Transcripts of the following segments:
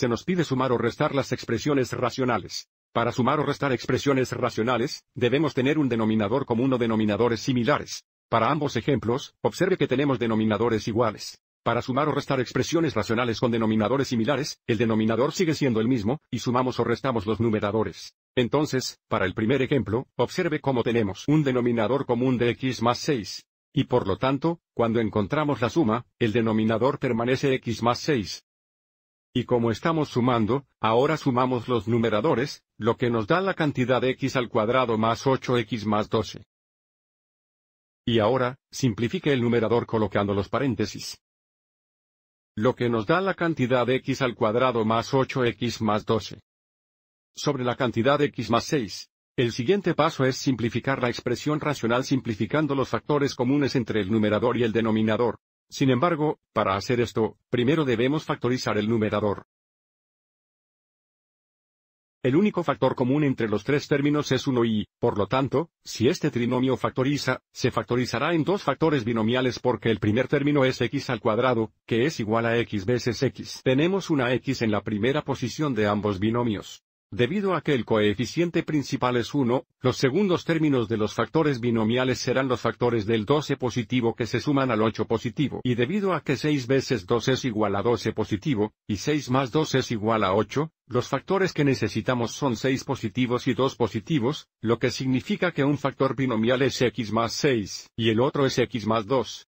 se nos pide sumar o restar las expresiones racionales. Para sumar o restar expresiones racionales, debemos tener un denominador común o denominadores similares. Para ambos ejemplos, observe que tenemos denominadores iguales. Para sumar o restar expresiones racionales con denominadores similares, el denominador sigue siendo el mismo, y sumamos o restamos los numeradores. Entonces, para el primer ejemplo, observe cómo tenemos un denominador común de x más 6. Y por lo tanto, cuando encontramos la suma, el denominador permanece x más 6. Y como estamos sumando, ahora sumamos los numeradores, lo que nos da la cantidad x al cuadrado más 8x más 12. Y ahora, simplifique el numerador colocando los paréntesis. Lo que nos da la cantidad x al cuadrado más 8x más 12. Sobre la cantidad x más 6. El siguiente paso es simplificar la expresión racional simplificando los factores comunes entre el numerador y el denominador. Sin embargo, para hacer esto, primero debemos factorizar el numerador. El único factor común entre los tres términos es 1 y, por lo tanto, si este trinomio factoriza, se factorizará en dos factores binomiales porque el primer término es x al cuadrado, que es igual a x veces x. Tenemos una x en la primera posición de ambos binomios. Debido a que el coeficiente principal es 1, los segundos términos de los factores binomiales serán los factores del 12 positivo que se suman al 8 positivo. Y debido a que 6 veces 2 es igual a 12 positivo, y 6 más 2 es igual a 8, los factores que necesitamos son 6 positivos y 2 positivos, lo que significa que un factor binomial es x más 6 y el otro es x más 2.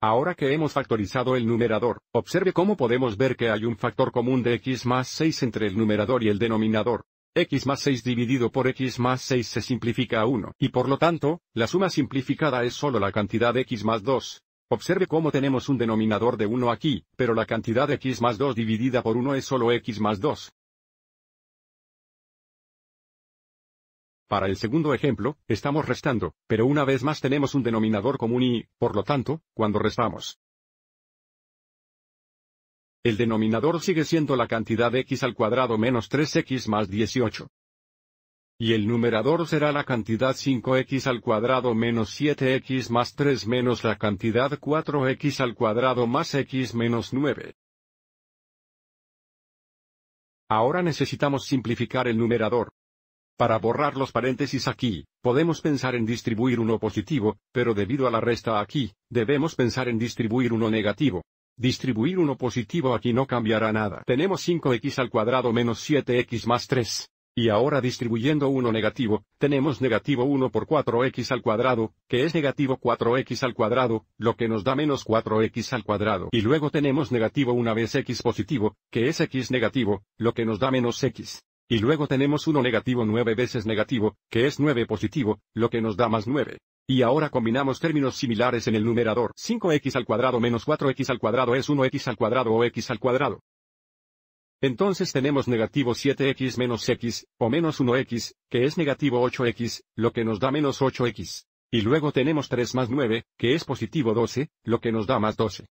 Ahora que hemos factorizado el numerador, observe cómo podemos ver que hay un factor común de x más 6 entre el numerador y el denominador. x más 6 dividido por x más 6 se simplifica a 1, y por lo tanto, la suma simplificada es solo la cantidad x más 2. Observe cómo tenemos un denominador de 1 aquí, pero la cantidad x más 2 dividida por 1 es solo x más 2. Para el segundo ejemplo, estamos restando, pero una vez más tenemos un denominador común y, por lo tanto, cuando restamos, el denominador sigue siendo la cantidad x al cuadrado menos 3x más 18. Y el numerador será la cantidad 5x al cuadrado menos 7x más 3 menos la cantidad 4x al cuadrado más x menos 9. Ahora necesitamos simplificar el numerador, para borrar los paréntesis aquí, podemos pensar en distribuir uno positivo, pero debido a la resta aquí, debemos pensar en distribuir uno negativo. Distribuir uno positivo aquí no cambiará nada. Tenemos 5x al cuadrado menos 7x más 3. Y ahora distribuyendo uno negativo, tenemos negativo 1 por 4x al cuadrado, que es negativo 4x al cuadrado, lo que nos da menos 4x al cuadrado. Y luego tenemos negativo una vez x positivo, que es x negativo, lo que nos da menos x. Y luego tenemos 1 negativo 9 veces negativo, que es 9 positivo, lo que nos da más 9. Y ahora combinamos términos similares en el numerador. 5x al cuadrado menos 4x al cuadrado es 1x al cuadrado o x al cuadrado. Entonces tenemos negativo 7x menos x, o menos 1x, que es negativo 8x, lo que nos da menos 8x. Y luego tenemos 3 más 9, que es positivo 12, lo que nos da más 12.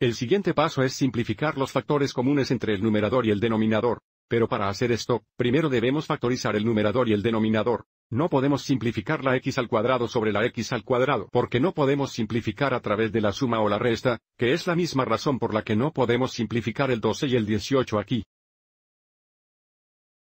El siguiente paso es simplificar los factores comunes entre el numerador y el denominador. Pero para hacer esto, primero debemos factorizar el numerador y el denominador. No podemos simplificar la x al cuadrado sobre la x al cuadrado porque no podemos simplificar a través de la suma o la resta, que es la misma razón por la que no podemos simplificar el 12 y el 18 aquí.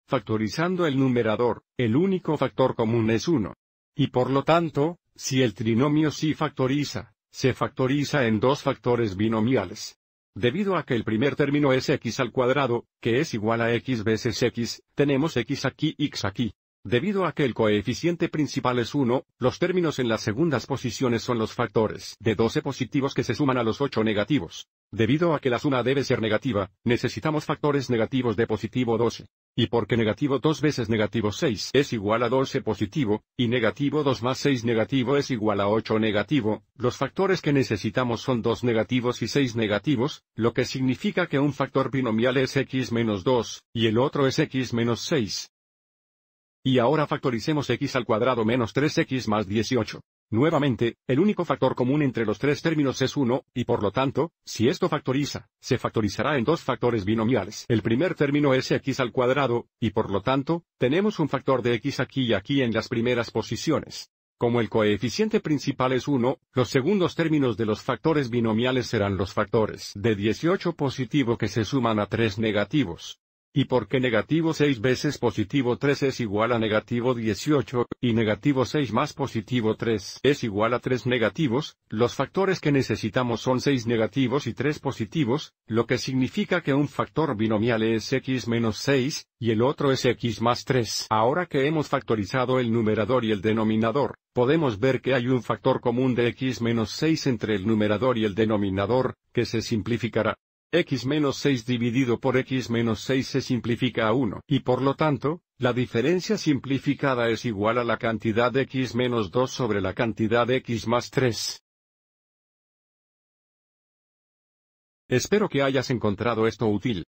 Factorizando el numerador, el único factor común es 1. Y por lo tanto, si el trinomio sí factoriza, se factoriza en dos factores binomiales. Debido a que el primer término es x al cuadrado, que es igual a x veces x, tenemos x aquí y x aquí. Debido a que el coeficiente principal es 1, los términos en las segundas posiciones son los factores de 12 positivos que se suman a los 8 negativos. Debido a que la suma debe ser negativa, necesitamos factores negativos de positivo 12. Y porque negativo 2 veces negativo 6 es igual a 12 positivo, y negativo 2 más 6 negativo es igual a 8 negativo, los factores que necesitamos son 2 negativos y 6 negativos, lo que significa que un factor binomial es x menos 2, y el otro es x menos 6. Y ahora factoricemos x al cuadrado menos 3x más 18. Nuevamente, el único factor común entre los tres términos es 1, y por lo tanto, si esto factoriza, se factorizará en dos factores binomiales. El primer término es x al cuadrado, y por lo tanto, tenemos un factor de x aquí y aquí en las primeras posiciones. Como el coeficiente principal es 1, los segundos términos de los factores binomiales serán los factores de 18 positivo que se suman a 3 negativos. ¿Y porque negativo 6 veces positivo 3 es igual a negativo 18, y negativo 6 más positivo 3 es igual a 3 negativos? Los factores que necesitamos son 6 negativos y 3 positivos, lo que significa que un factor binomial es x menos 6, y el otro es x más 3. Ahora que hemos factorizado el numerador y el denominador, podemos ver que hay un factor común de x menos 6 entre el numerador y el denominador, que se simplificará x menos 6 dividido por x menos 6 se simplifica a 1, y por lo tanto, la diferencia simplificada es igual a la cantidad x menos 2 sobre la cantidad x más 3. Espero que hayas encontrado esto útil.